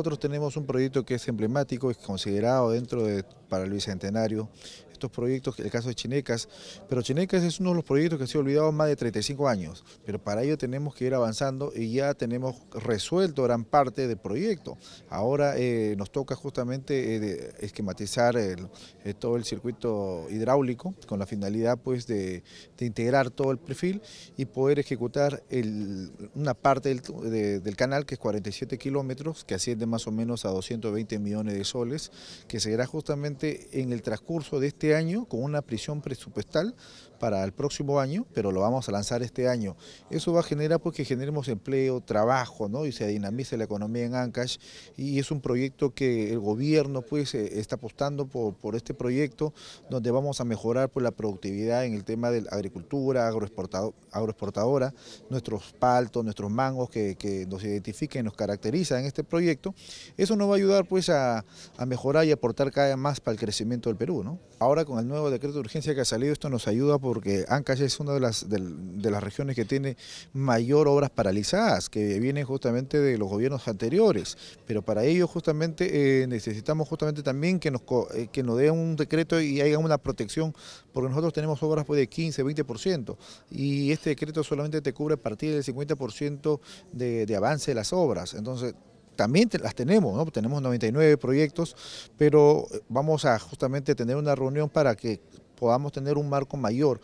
nosotros tenemos un proyecto que es emblemático, es considerado dentro de, para el Bicentenario, proyectos, proyectos, el caso de Chinecas, pero Chinecas es uno de los proyectos que se ha olvidado más de 35 años, pero para ello tenemos que ir avanzando y ya tenemos resuelto gran parte del proyecto. Ahora eh, nos toca justamente eh, esquematizar eh, todo el circuito hidráulico con la finalidad pues de, integrar todo el perfil y poder ejecutar una parte del, canal que es 47 kilómetros, que asciende más o menos a 220 millones de soles, que será justamente en el transcurso de este este año con una prisión presupuestal para el próximo año, pero lo vamos a lanzar este año. Eso va a generar pues, que generemos empleo, trabajo, ¿no? Y se dinamice la economía en Ancash y es un proyecto que el gobierno pues eh, está apostando por, este proyecto donde vamos a mejorar pues la productividad en el tema de la agricultura, agroexportado, agroexportadora, nuestros paltos, nuestros mangos que, que nos identifiquen, nos caracterizan en este proyecto. Eso nos va a ayudar pues a, a mejorar y aportar cada vez más para el crecimiento del Perú, ¿no? Ahora con el nuevo decreto de urgencia que ha salido, esto nos ayuda porque Ancash es una de las, de, las regiones que tiene mayor obras paralizadas, que vienen justamente de los gobiernos anteriores. Pero para ello justamente eh, necesitamos justamente también que nos, eh, nos den un decreto y haya una protección, porque nosotros tenemos obras pues, de 15, 20%, y este decreto solamente te cubre a partir del 50% de, de avance de las obras. Entonces, también las tenemos, tenemos 99 proyectos, pero vamos a justamente tener una reunión para que podamos tener un marco mayor.